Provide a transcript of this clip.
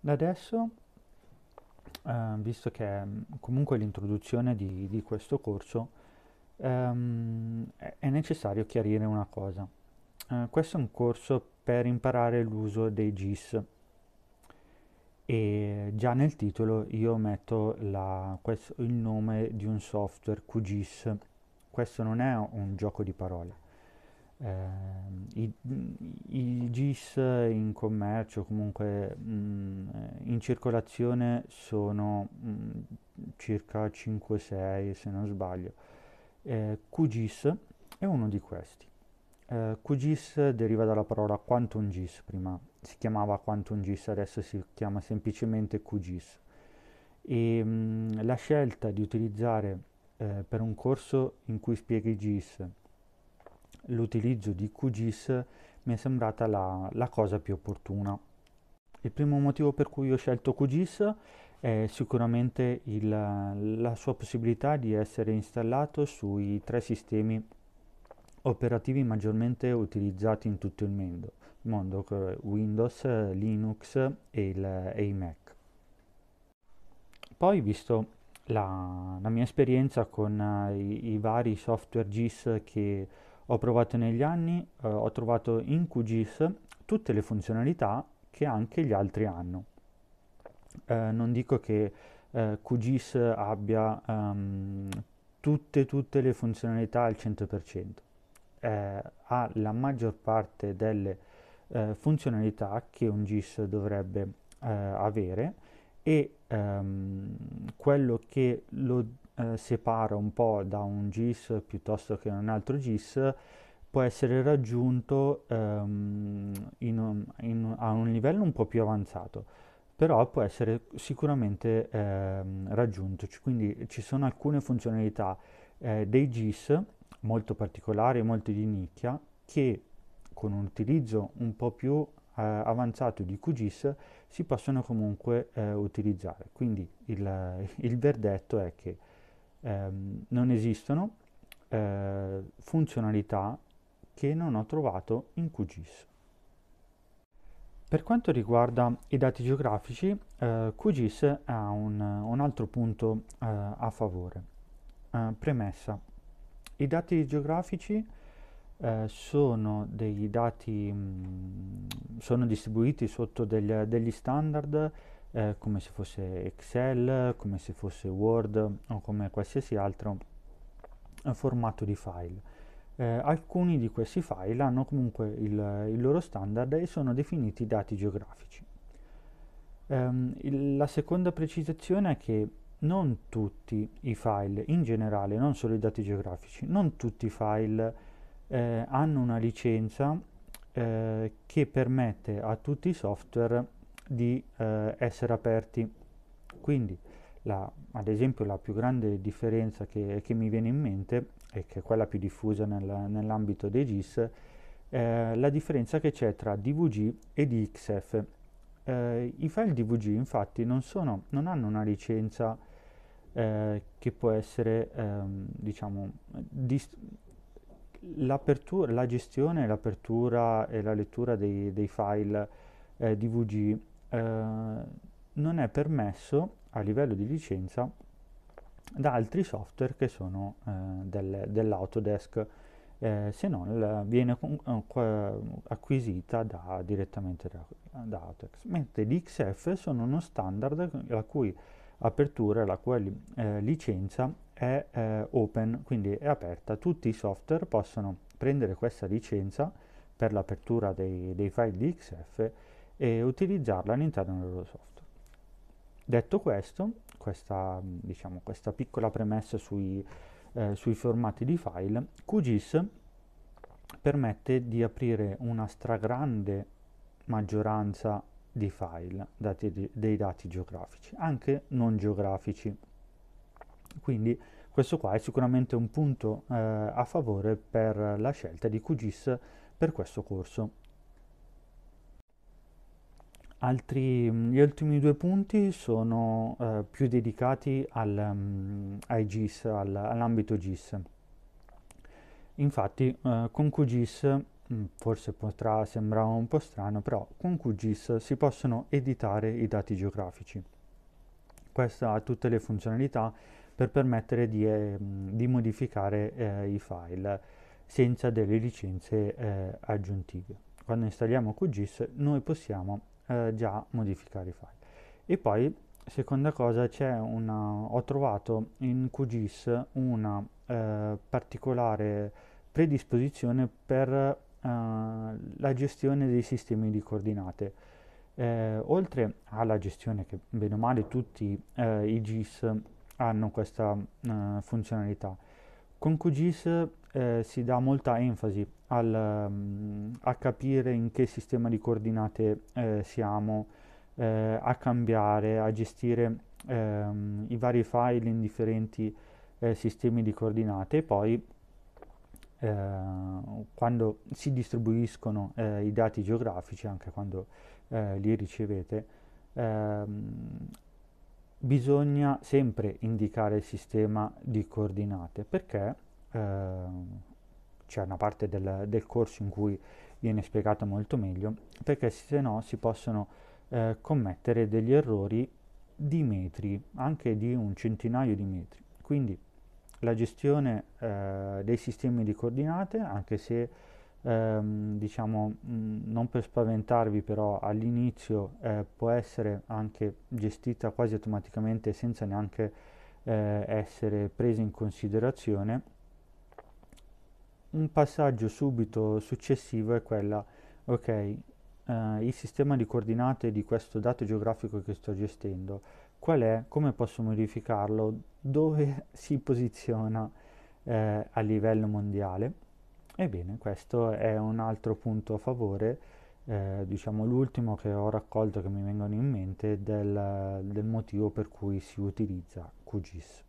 Da Adesso, eh, visto che mm, comunque l'introduzione di, di questo corso, ehm, è necessario chiarire una cosa. Eh, questo è un corso per imparare l'uso dei GIS e già nel titolo io metto la, questo, il nome di un software QGIS. Questo non è un gioco di parole Ehm, i, i, GIS in commercio, comunque mh, mm, in circolazione, sono mh, mm, circa 5-6 se non sbaglio. Eh, QGIS è uno di questi. Eh, QGIS deriva dalla parola Quantum GIS, prima si chiamava Quantum GIS, adesso si chiama semplicemente QGIS. E, mh, mm, la scelta di utilizzare eh, per un corso in cui spieghi GIS l'utilizzo di QGIS mi è sembrata la, la, cosa più opportuna. Il primo motivo per cui ho scelto QGIS è sicuramente il, la sua possibilità di essere installato sui tre sistemi operativi maggiormente utilizzati in tutto il mondo, mondo Windows, Linux e, il, e i Mac. Poi, visto la, la mia esperienza con eh, i, i vari software GIS che ho provato negli anni, eh, ho trovato in QGIS tutte le funzionalità che anche gli altri hanno. Eh, non dico che eh, QGIS abbia um, tutte, tutte le funzionalità al 100%, eh, ha la maggior parte delle eh, funzionalità che un GIS dovrebbe eh, avere, e ehm, quello che lo eh, separa un po' da un GIS piuttosto che un altro GIS può essere raggiunto ehm, in, in, a un livello un po' più avanzato però può essere sicuramente ehm, raggiunto quindi ci sono alcune funzionalità eh, dei GIS molto particolari molto di nicchia che con un utilizzo un po' più eh, avanzato di QGIS si possono comunque eh, utilizzare. Quindi il, il, verdetto è che ehm, non esistono eh, funzionalità che non ho trovato in QGIS. Per quanto riguarda i dati geografici, eh, QGIS ha un, un altro punto eh, a favore. Eh, premessa. I dati geografici eh, sono dei dati, mh, mm, sono distribuiti sotto degli, degli standard eh, come se fosse Excel, come se fosse Word o come qualsiasi altro eh, formato di file. Eh, alcuni di questi file hanno comunque il, il, loro standard e sono definiti dati geografici. Um, il, la seconda precisazione è che non tutti i file in generale, non solo i dati geografici, non tutti i file eh, hanno una licenza eh, che permette a tutti i software di eh, essere aperti. Quindi, la, ad esempio, la più grande differenza che, che, mi viene in mente, e che è quella più diffusa nel, nell'ambito dei GIS, eh, la differenza che c'è tra DVG e DXF. Eh, I file DVG infatti non, sono, non hanno una licenza eh, che può essere ehm, diciamo, dist- L'apertura, la gestione, l'apertura e la lettura dei, dei file eh, DVG eh, non è permesso a livello di licenza da altri software che sono eh, del, dell'Autodesk eh, se non viene eh, acquisita da, direttamente da, da Autodesk mentre XF sono uno standard la cui apertura, la cui eh, licenza è eh, open, quindi è aperta. Tutti i software possono prendere questa licenza per l'apertura dei, dei file di XF e utilizzarla all'interno del loro software. Detto questo, questa, diciamo, questa piccola premessa sui, eh, sui formati di file, QGIS permette di aprire una stragrande maggioranza di file dati, dei dati geografici, anche non geografici. Quindi questo qua è sicuramente un punto eh, a favore per la scelta di QGIS per questo corso. Altri, mm, gli ultimi due punti sono eh, più dedicati al, um, ai GIS, al, all'ambito GIS. Infatti eh, con QGIS Mm, forse potrà sembrare un po' strano, però con QGIS si possono editare i dati geografici. Questa ha tutte le funzionalità per permettere di, eh, di modificare eh, i file senza delle licenze eh, aggiuntive. Quando installiamo QGIS noi possiamo eh, già modificare i file. E poi, seconda cosa, una, ho trovato in QGIS una eh, particolare predisposizione per eh, la gestione dei sistemi di coordinate. Eh, oltre alla gestione che bene o male tutti eh, i GIS hanno questa uh, funzionalità, con QGIS eh, si dà molta enfasi al, mm, a capire in che sistema di coordinate eh, siamo, a cambiare, a gestire ehm, i vari file in differenti sistemi di coordinate e poi Ehm, quando si distribuiscono eh, i dati geografici, anche quando eh, li ricevete, ehm, bisogna sempre indicare il sistema di coordinate perché ehm, c'è una parte del, del, corso in cui viene spiegato molto meglio, perché se no si possono eh, commettere degli errori di metri, anche di un centinaio di metri. Quindi la gestione eh, dei sistemi di coordinate, anche se ehm, diciamo, mh, non per spaventarvi però all'inizio eh, può essere anche gestita quasi automaticamente senza neanche eh, essere presa in considerazione. Un passaggio subito successivo è quella, ok, eh, il sistema di coordinate di questo dato geografico che sto gestendo qual è, come posso modificarlo, dove si posiziona eh, a livello mondiale. Ebbene, questo è un altro punto a favore, eh, diciamo l'ultimo che ho raccolto che mi vengono in mente del, del motivo per cui si utilizza QGIS.